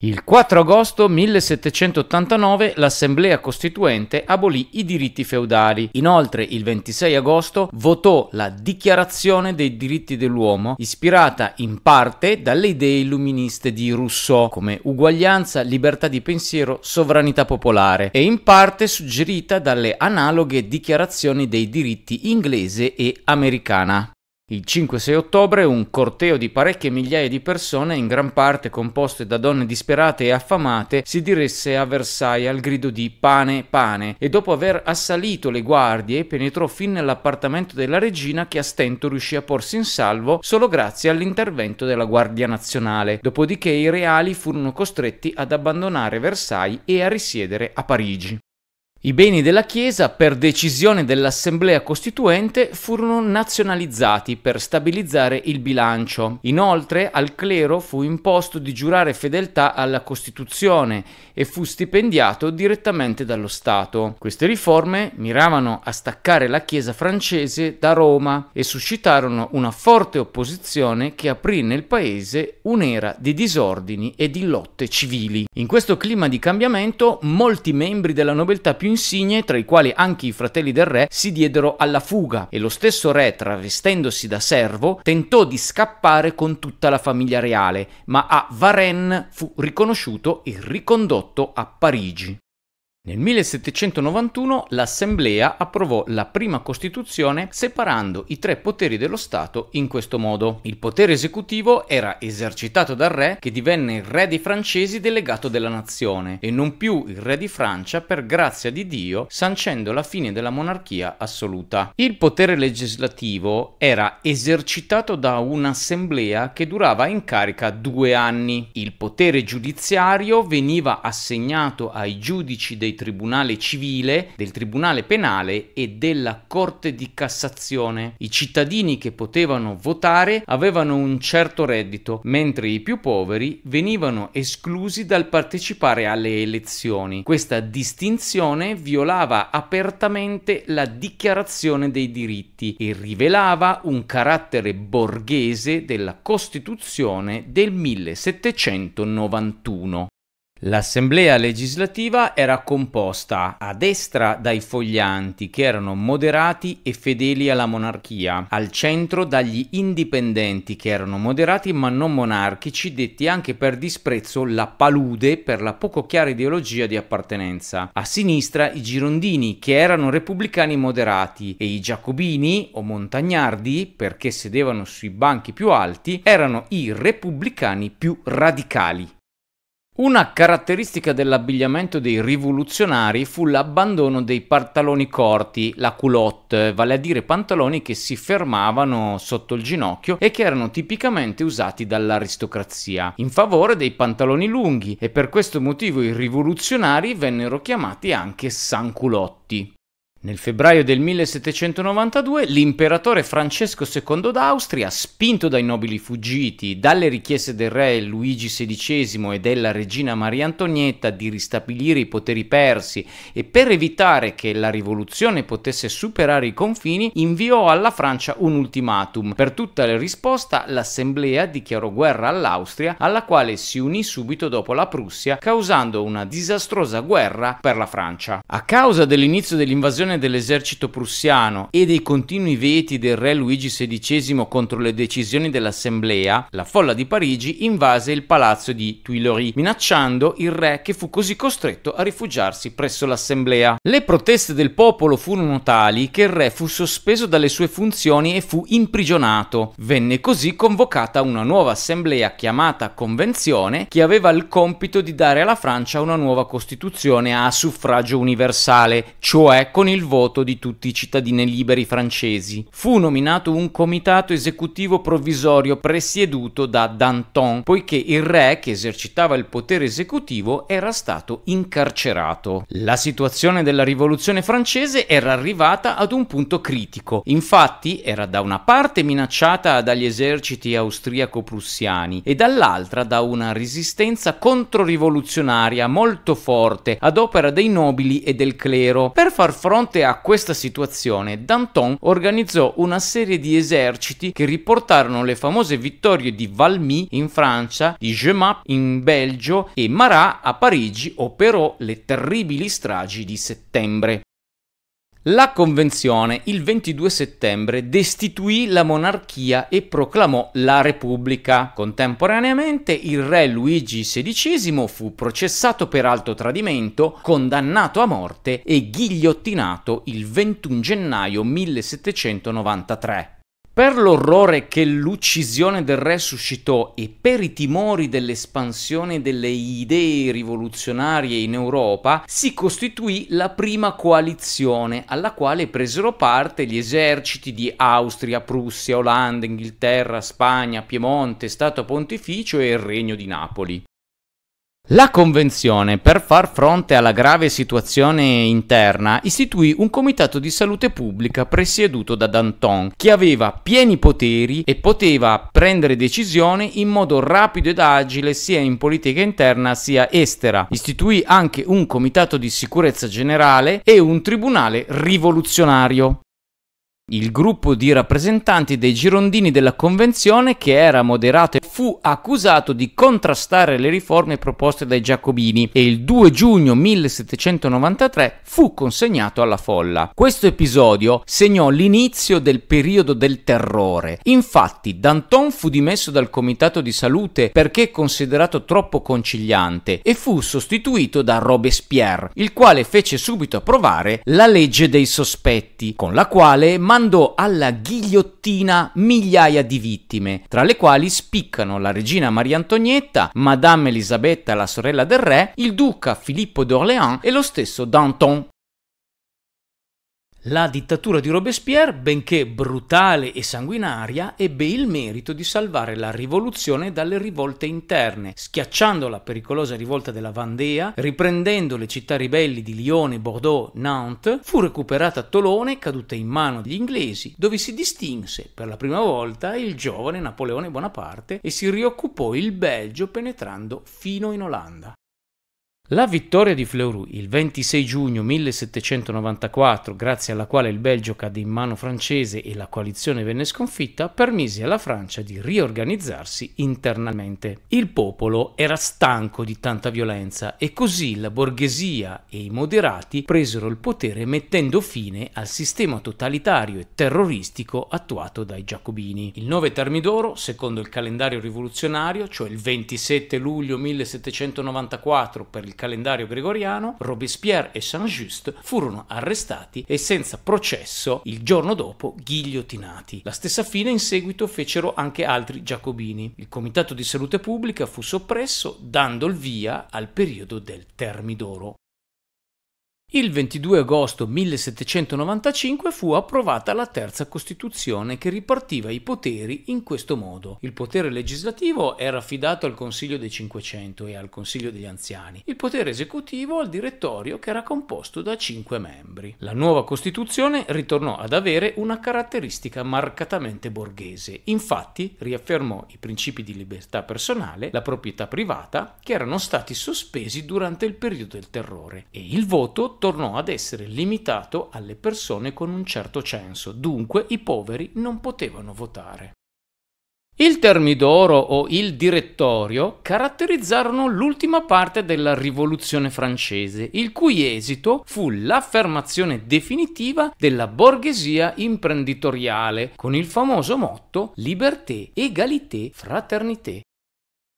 Il 4 agosto 1789 l'Assemblea Costituente abolì i diritti feudali. Inoltre, il 26 agosto votò la Dichiarazione dei diritti dell'uomo, ispirata in parte dalle idee illuministe di Rousseau, come uguaglianza, libertà di pensiero, sovranità popolare, e in parte suggerita dalle analoghe dichiarazioni dei diritti inglese e americana. Il 5-6 ottobre un corteo di parecchie migliaia di persone, in gran parte composte da donne disperate e affamate, si diresse a Versailles al grido di pane, pane e dopo aver assalito le guardie penetrò fin nell'appartamento della regina che a stento riuscì a porsi in salvo solo grazie all'intervento della Guardia Nazionale. Dopodiché i reali furono costretti ad abbandonare Versailles e a risiedere a Parigi. I beni della Chiesa, per decisione dell'Assemblea Costituente, furono nazionalizzati per stabilizzare il bilancio. Inoltre al clero fu imposto di giurare fedeltà alla Costituzione e fu stipendiato direttamente dallo Stato. Queste riforme miravano a staccare la Chiesa francese da Roma e suscitarono una forte opposizione che aprì nel paese un'era di disordini e di lotte civili. In questo clima di cambiamento molti membri della nobiltà più insigne, tra i quali anche i fratelli del re, si diedero alla fuga e lo stesso re, travestendosi da servo, tentò di scappare con tutta la famiglia reale, ma a Varennes fu riconosciuto e ricondotto a Parigi. Nel 1791 l'Assemblea approvò la prima Costituzione separando i tre poteri dello Stato in questo modo. Il potere esecutivo era esercitato dal re che divenne il re dei francesi delegato della nazione e non più il re di Francia per grazia di Dio sancendo la fine della monarchia assoluta. Il potere legislativo era esercitato da un'assemblea che durava in carica due anni. Il potere giudiziario veniva assegnato ai giudici dei Tribunale Civile, del Tribunale Penale e della Corte di Cassazione. I cittadini che potevano votare avevano un certo reddito, mentre i più poveri venivano esclusi dal partecipare alle elezioni. Questa distinzione violava apertamente la dichiarazione dei diritti e rivelava un carattere borghese della Costituzione del 1791. L'assemblea legislativa era composta a destra dai foglianti che erano moderati e fedeli alla monarchia, al centro dagli indipendenti che erano moderati ma non monarchici, detti anche per disprezzo la palude per la poco chiara ideologia di appartenenza, a sinistra i girondini che erano repubblicani moderati e i giacobini o montagnardi perché sedevano sui banchi più alti erano i repubblicani più radicali. Una caratteristica dell'abbigliamento dei rivoluzionari fu l'abbandono dei pantaloni corti, la culotte, vale a dire pantaloni che si fermavano sotto il ginocchio e che erano tipicamente usati dall'aristocrazia, in favore dei pantaloni lunghi e per questo motivo i rivoluzionari vennero chiamati anche sans culotti. Nel febbraio del 1792 l'imperatore Francesco II d'Austria, spinto dai nobili fuggiti, dalle richieste del re Luigi XVI e della regina Maria Antonietta di ristabilire i poteri persi e per evitare che la rivoluzione potesse superare i confini, inviò alla Francia un ultimatum. Per tutta la risposta l'assemblea dichiarò guerra all'Austria, alla quale si unì subito dopo la Prussia, causando una disastrosa guerra per la Francia. A causa dell'inizio dell'invasione reazione dell'esercito prussiano e dei continui veti del re Luigi XVI contro le decisioni dell'assemblea, la folla di Parigi invase il palazzo di Tuileries, minacciando il re che fu così costretto a rifugiarsi presso l'assemblea. Le proteste del popolo furono tali che il re fu sospeso dalle sue funzioni e fu imprigionato. Venne così convocata una nuova assemblea chiamata Convenzione che aveva il compito di dare alla Francia una nuova costituzione a suffragio universale, cioè con il il voto di tutti i cittadini liberi francesi. Fu nominato un comitato esecutivo provvisorio presieduto da Danton, poiché il re che esercitava il potere esecutivo era stato incarcerato. La situazione della rivoluzione francese era arrivata ad un punto critico. Infatti era da una parte minacciata dagli eserciti austriaco-prussiani e dall'altra da una resistenza controrivoluzionaria molto forte ad opera dei nobili e del clero. Per far fronte fronte a questa situazione, Danton organizzò una serie di eserciti che riportarono le famose vittorie di Valmy in Francia, di Jemappes in Belgio e Marat a Parigi operò le terribili stragi di settembre. La Convenzione il 22 settembre destituì la monarchia e proclamò la Repubblica. Contemporaneamente il re Luigi XVI fu processato per alto tradimento, condannato a morte e ghigliottinato il 21 gennaio 1793. Per l'orrore che l'uccisione del re suscitò e per i timori dell'espansione delle idee rivoluzionarie in Europa, si costituì la prima coalizione alla quale presero parte gli eserciti di Austria, Prussia, Olanda, Inghilterra, Spagna, Piemonte, Stato Pontificio e il Regno di Napoli. La Convenzione, per far fronte alla grave situazione interna, istituì un comitato di salute pubblica presieduto da Danton, che aveva pieni poteri e poteva prendere decisioni in modo rapido ed agile sia in politica interna sia estera. Istituì anche un comitato di sicurezza generale e un tribunale rivoluzionario il gruppo di rappresentanti dei girondini della convenzione che era moderato fu accusato di contrastare le riforme proposte dai giacobini e il 2 giugno 1793 fu consegnato alla folla. Questo episodio segnò l'inizio del periodo del terrore. Infatti Danton fu dimesso dal comitato di salute perché considerato troppo conciliante e fu sostituito da Robespierre, il quale fece subito approvare la legge dei sospetti, con la quale mandò mandò alla ghigliottina migliaia di vittime, tra le quali spiccano la regina Maria Antonietta, Madame Elisabetta, la sorella del re, il duca Filippo d'Orléans e lo stesso Danton. La dittatura di Robespierre, benché brutale e sanguinaria, ebbe il merito di salvare la rivoluzione dalle rivolte interne, schiacciando la pericolosa rivolta della Vandea, riprendendo le città ribelli di Lione, Bordeaux, Nantes, fu recuperata Tolone, caduta in mano degli inglesi, dove si distinse per la prima volta il giovane Napoleone Bonaparte e si rioccupò il Belgio penetrando fino in Olanda. La vittoria di Fleury il 26 giugno 1794, grazie alla quale il Belgio cadde in mano francese e la coalizione venne sconfitta, permise alla Francia di riorganizzarsi internamente. Il popolo era stanco di tanta violenza e così la borghesia e i moderati presero il potere mettendo fine al sistema totalitario e terroristico attuato dai giacobini. Il 9 Termidoro, secondo il calendario rivoluzionario, cioè il 27 luglio 1794 per il calendario gregoriano, Robespierre e Saint-Just furono arrestati e senza processo il giorno dopo ghigliottinati. La stessa fine in seguito fecero anche altri giacobini. Il Comitato di Salute Pubblica fu soppresso dando il via al periodo del Termidoro. Il 22 agosto 1795 fu approvata la terza Costituzione che ripartiva i poteri in questo modo. Il potere legislativo era affidato al Consiglio dei 500 e al Consiglio degli Anziani, il potere esecutivo al direttorio che era composto da cinque membri. La nuova Costituzione ritornò ad avere una caratteristica marcatamente borghese, infatti riaffermò i principi di libertà personale, la proprietà privata, che erano stati sospesi durante il periodo del terrore e il voto tornò ad essere limitato alle persone con un certo censo, dunque i poveri non potevano votare. Il termidoro o il direttorio caratterizzarono l'ultima parte della rivoluzione francese, il cui esito fu l'affermazione definitiva della borghesia imprenditoriale con il famoso motto Liberté, égalité, fraternité,